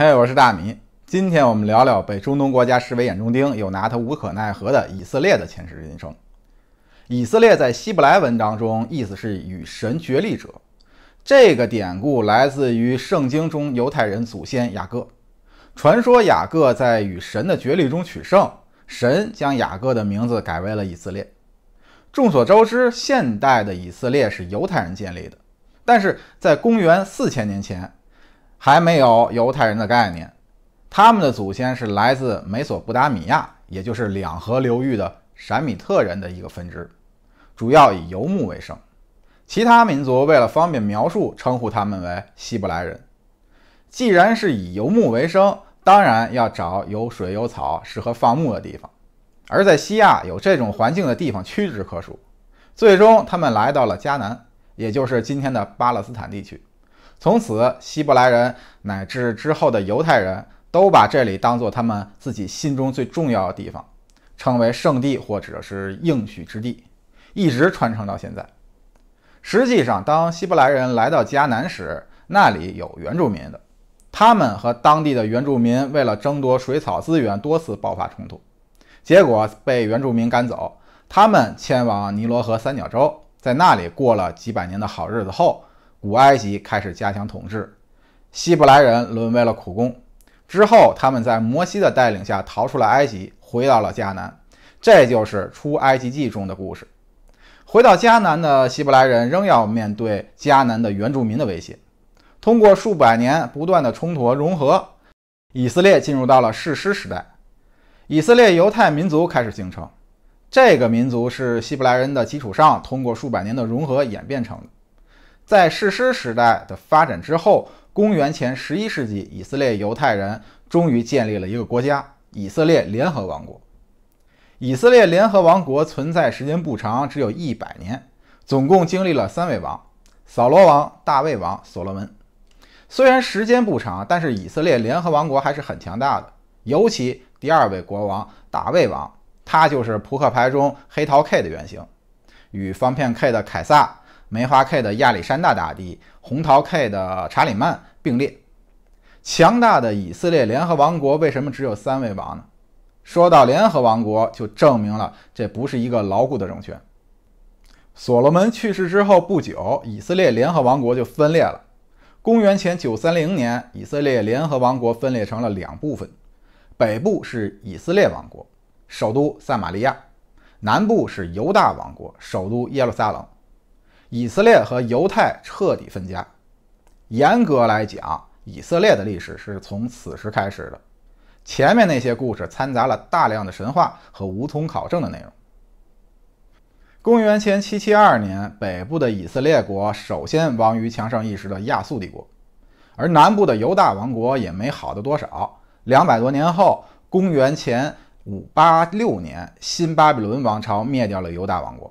嘿，我是大米。今天我们聊聊被中东国家视为眼中钉，又拿他无可奈何的以色列的前世今生。以色列在希伯来文当中意思是与神决力者。这个典故来自于圣经中犹太人祖先雅各。传说雅各在与神的决力中取胜，神将雅各的名字改为了以色列。众所周知，现代的以色列是犹太人建立的，但是在公元四千年前。还没有犹太人的概念，他们的祖先是来自美索不达米亚，也就是两河流域的闪米特人的一个分支，主要以游牧为生。其他民族为了方便描述，称呼他们为希伯来人。既然是以游牧为生，当然要找有水有草、适合放牧的地方。而在西亚有这种环境的地方屈指可数。最终，他们来到了迦南，也就是今天的巴勒斯坦地区。从此，希伯来人乃至之后的犹太人都把这里当做他们自己心中最重要的地方，称为圣地或者是应许之地，一直传承到现在。实际上，当希伯来人来到迦南时，那里有原住民的，他们和当地的原住民为了争夺水草资源，多次爆发冲突，结果被原住民赶走。他们迁往尼罗河三角洲，在那里过了几百年的好日子后。古埃及开始加强统治，希伯来人沦为了苦工。之后，他们在摩西的带领下逃出了埃及，回到了迦南。这就是《出埃及记》中的故事。回到迦南的希伯来人仍要面对迦南的原住民的威胁。通过数百年不断的冲突和融合，以色列进入到了士师时代。以色列犹太民族开始形成。这个民族是希伯来人的基础上，通过数百年的融合演变成的。在史诗时代的发展之后，公元前十一世纪，以色列犹太人终于建立了一个国家——以色列联合王国。以色列联合王国存在时间不长，只有一百年，总共经历了三位王：扫罗王、大卫王、所罗门。虽然时间不长，但是以色列联合王国还是很强大的，尤其第二位国王大卫王，他就是扑克牌中黑桃 K 的原型，与方片 K 的凯撒。梅花 K 的亚历山大大帝，红桃 K 的查理曼并列。强大的以色列联合王国为什么只有三位王呢？说到联合王国，就证明了这不是一个牢固的政权。所罗门去世之后不久，以色列联合王国就分裂了。公元前九三零年，以色列联合王国分裂成了两部分，北部是以色列王国，首都撒马利亚；南部是犹大王国，首都耶路撒冷。以色列和犹太彻底分家。严格来讲，以色列的历史是从此时开始的。前面那些故事掺杂了大量的神话和无从考证的内容。公元前七七二年，北部的以色列国首先亡于强盛一时的亚述帝国，而南部的犹大王国也没好的多少。两百多年后，公元前五八六年，新巴比伦王朝灭掉了犹大王国。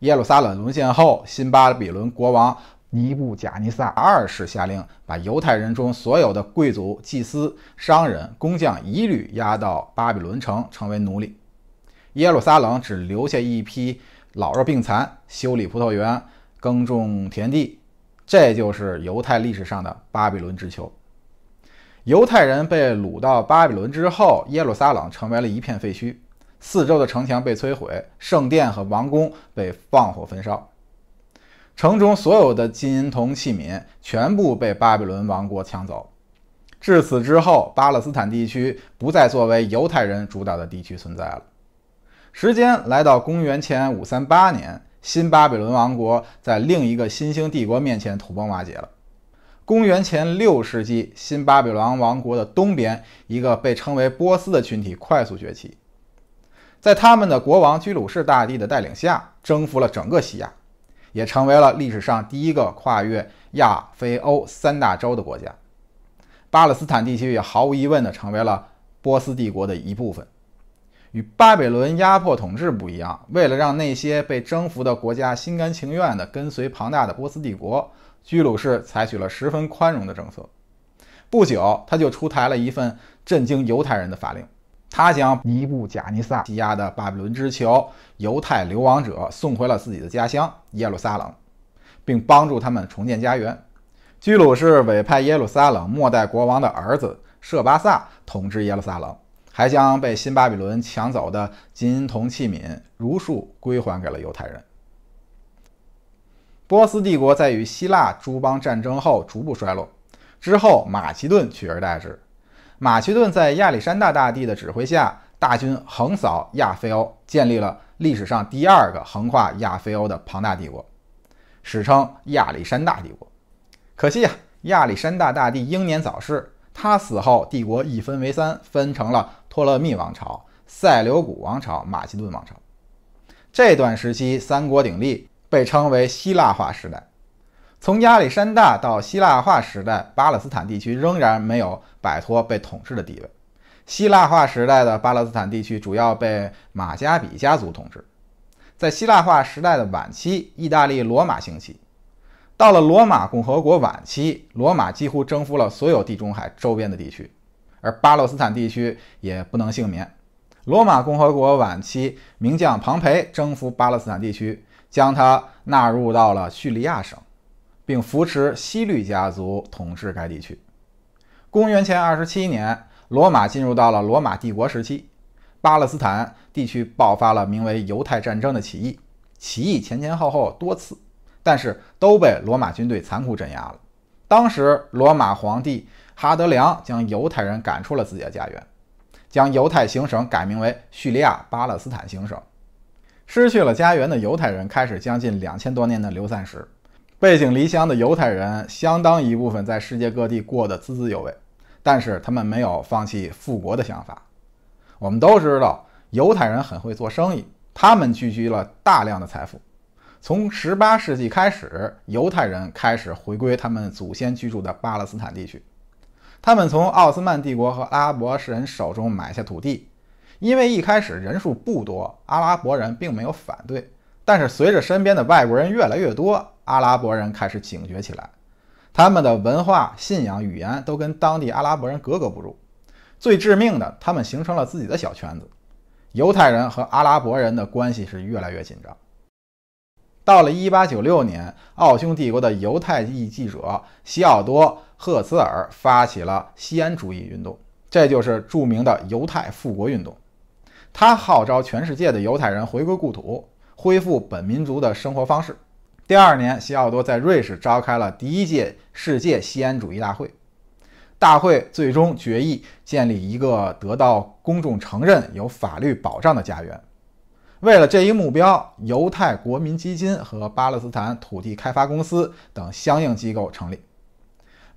耶路撒冷沦陷后，新巴比伦国王尼布贾尼撒二世下令，把犹太人中所有的贵族、祭司、商人、工匠一律押到巴比伦城，成为奴隶。耶路撒冷只留下一批老弱病残，修理葡萄园，耕种田地。这就是犹太历史上的巴比伦之囚。犹太人被掳到巴比伦之后，耶路撒冷成为了一片废墟。四周的城墙被摧毁，圣殿和王宫被放火焚烧，城中所有的金银铜器皿全部被巴比伦王国抢走。至此之后，巴勒斯坦地区不再作为犹太人主导的地区存在了。时间来到公元前五三八年，新巴比伦王国在另一个新兴帝国面前土崩瓦解了。公元前六世纪，新巴比伦王国的东边，一个被称为波斯的群体快速崛起。在他们的国王居鲁士大帝的带领下，征服了整个西亚，也成为了历史上第一个跨越亚非欧三大洲的国家。巴勒斯坦地区也毫无疑问地成为了波斯帝国的一部分。与巴比伦压迫统治不一样，为了让那些被征服的国家心甘情愿地跟随庞大的波斯帝国，居鲁士采取了十分宽容的政策。不久，他就出台了一份震惊犹太人的法令。他将尼布贾尼撒羁押的巴比伦之囚犹太流亡者送回了自己的家乡耶路撒冷，并帮助他们重建家园。居鲁士委派耶路撒冷末代国王的儿子舍巴萨统治耶路撒冷，还将被新巴比伦抢走的金银铜器皿如数归还给了犹太人。波斯帝国在与希腊诸邦战争后逐步衰落，之后马其顿取而代之。马其顿在亚历山大大帝的指挥下，大军横扫亚非欧，建立了历史上第二个横跨亚非欧的庞大帝国，史称亚历山大帝国。可惜啊，亚历山大大帝英年早逝，他死后帝国一分为三，分成了托勒密王朝、塞琉古王朝、马其顿王朝。这段时期三国鼎立，被称为希腊化时代。从亚历山大到希腊化时代，巴勒斯坦地区仍然没有摆脱被统治的地位。希腊化时代的巴勒斯坦地区主要被马加比家族统治。在希腊化时代的晚期，意大利罗马兴起。到了罗马共和国晚期，罗马几乎征服了所有地中海周边的地区，而巴勒斯坦地区也不能幸免。罗马共和国晚期名将庞培征服巴勒斯坦地区，将它纳入到了叙利亚省。并扶持西律家族统治该地区。公元前二十七年，罗马进入到了罗马帝国时期。巴勒斯坦地区爆发了名为“犹太战争”的起义，起义前前后后多次，但是都被罗马军队残酷镇压了。当时，罗马皇帝哈德良将犹太人赶出了自己的家园，将犹太行省改名为叙利亚巴勒斯坦行省。失去了家园的犹太人开始将近两千多年的流散史。背井离乡的犹太人，相当一部分在世界各地过得滋滋有味，但是他们没有放弃复国的想法。我们都知道，犹太人很会做生意，他们聚居了大量的财富。从18世纪开始，犹太人开始回归他们祖先居住的巴勒斯坦地区。他们从奥斯曼帝国和阿拉伯人手中买下土地，因为一开始人数不多，阿拉伯人并没有反对。但是随着身边的外国人越来越多，阿拉伯人开始警觉起来，他们的文化、信仰、语言都跟当地阿拉伯人格格不入。最致命的，他们形成了自己的小圈子。犹太人和阿拉伯人的关系是越来越紧张。到了1896年，奥匈帝国的犹太裔记者西奥多·赫茨尔发起了西安主义运动，这就是著名的犹太复国运动。他号召全世界的犹太人回归故土，恢复本民族的生活方式。第二年，西奥多在瑞士召开了第一届世界西安主义大会。大会最终决议建立一个得到公众承认、有法律保障的家园。为了这一目标，犹太国民基金和巴勒斯坦土地开发公司等相应机构成立，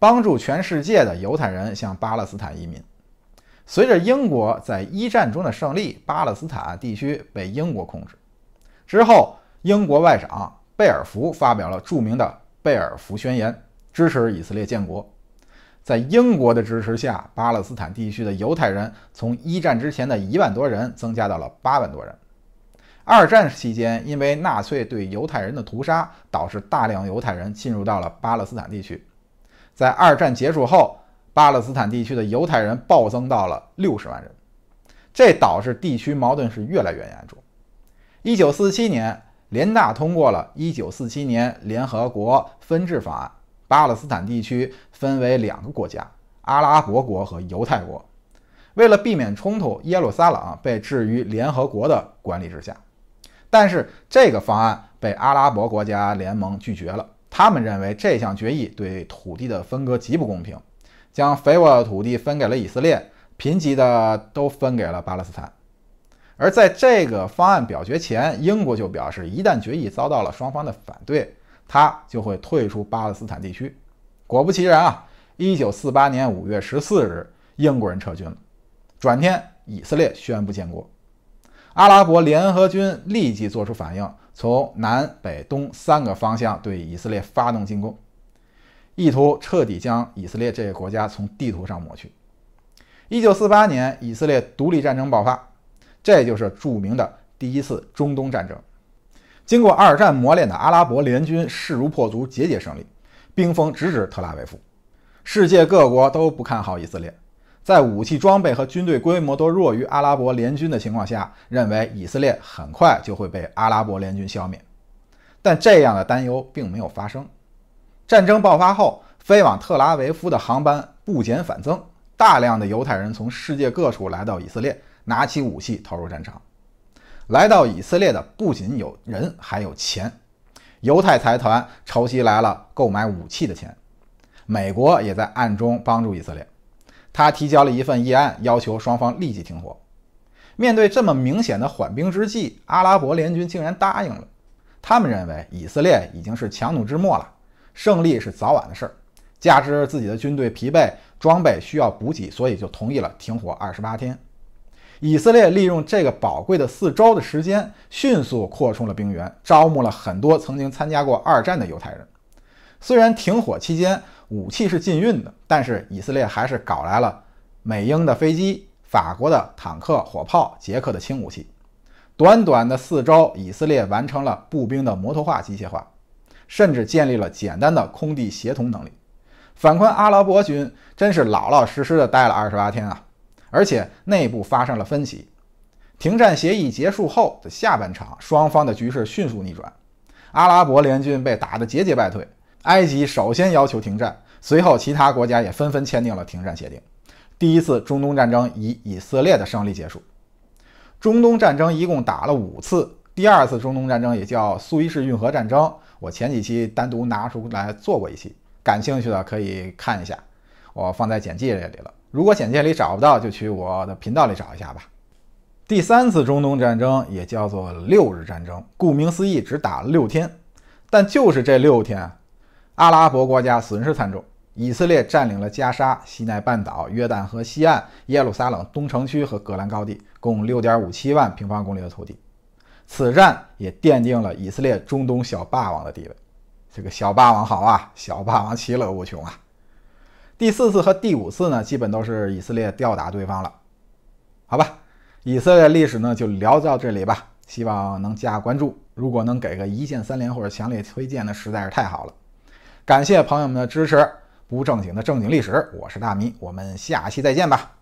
帮助全世界的犹太人向巴勒斯坦移民。随着英国在一战中的胜利，巴勒斯坦地区被英国控制。之后，英国外长。贝尔福发表了著名的贝尔福宣言，支持以色列建国。在英国的支持下，巴勒斯坦地区的犹太人从一战之前的一万多人增加到了八万多人。二战期间，因为纳粹对犹太人的屠杀，导致大量犹太人进入到了巴勒斯坦地区。在二战结束后，巴勒斯坦地区的犹太人暴增到了六十万人，这导致地区矛盾是越来越严重。一九四七年。联大通过了1947年联合国分治方案，巴勒斯坦地区分为两个国家——阿拉伯国和犹太国。为了避免冲突，耶路撒冷被置于联合国的管理之下。但是，这个方案被阿拉伯国家联盟拒绝了，他们认为这项决议对土地的分割极不公平，将肥沃的土地分给了以色列，贫瘠的都分给了巴勒斯坦。而在这个方案表决前，英国就表示，一旦决议遭到了双方的反对，他就会退出巴勒斯坦地区。果不其然啊！一九四八年五月十四日，英国人撤军了。转天，以色列宣布建国，阿拉伯联合军立即作出反应，从南北东三个方向对以色列发动进攻，意图彻底将以色列这个国家从地图上抹去。一九四八年，以色列独立战争爆发。这就是著名的第一次中东战争。经过二战磨练的阿拉伯联军势如破竹，节节胜利，兵锋直指特拉维夫。世界各国都不看好以色列，在武器装备和军队规模都弱于阿拉伯联军的情况下，认为以色列很快就会被阿拉伯联军消灭。但这样的担忧并没有发生。战争爆发后，飞往特拉维夫的航班不减反增，大量的犹太人从世界各处来到以色列。拿起武器投入战场，来到以色列的不仅有人，还有钱。犹太财团筹集来了，购买武器的钱。美国也在暗中帮助以色列。他提交了一份议案，要求双方立即停火。面对这么明显的缓兵之计，阿拉伯联军竟然答应了。他们认为以色列已经是强弩之末了，胜利是早晚的事儿。加之自己的军队疲惫，装备需要补给，所以就同意了停火二十八天。以色列利用这个宝贵的四周的时间，迅速扩充了兵员，招募了很多曾经参加过二战的犹太人。虽然停火期间武器是禁运的，但是以色列还是搞来了美英的飞机、法国的坦克、火炮、捷克的轻武器。短短的四周，以色列完成了步兵的摩托化、机械化，甚至建立了简单的空地协同能力。反观阿拉伯军，真是老老实实的待了二十八天啊。而且内部发生了分歧。停战协议结束后的下半场，双方的局势迅速逆转，阿拉伯联军被打得节节败退。埃及首先要求停战，随后其他国家也纷纷签订了停战协定。第一次中东战争以以色列的胜利结束。中东战争一共打了五次，第二次中东战争也叫苏伊士运河战争。我前几期单独拿出来做过一期，感兴趣的可以看一下，我放在简介这里了。如果简介里找不到，就去我的频道里找一下吧。第三次中东战争也叫做六日战争，顾名思义只打了六天，但就是这六天，阿拉伯国家损失惨重。以色列占领了加沙、西奈半岛、约旦河西岸、耶路撒冷东城区和格兰高地，共六点五七万平方公里的土地。此战也奠定了以色列中东小霸王的地位。这个小霸王好啊，小霸王其乐无穷啊。第四次和第五次呢，基本都是以色列吊打对方了，好吧。以色列历史呢，就聊到这里吧，希望能加关注。如果能给个一键三连或者强烈推荐呢，实在是太好了。感谢朋友们的支持，不正经的正经历史，我是大米，我们下期再见吧。